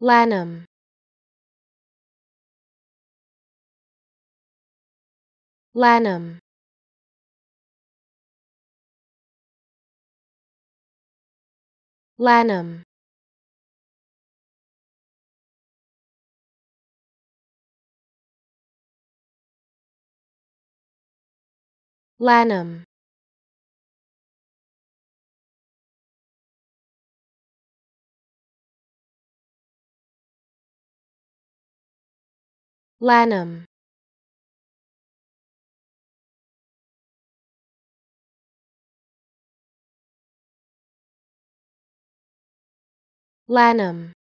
Lanham Lanham Lanham Lanham Lanham Lanham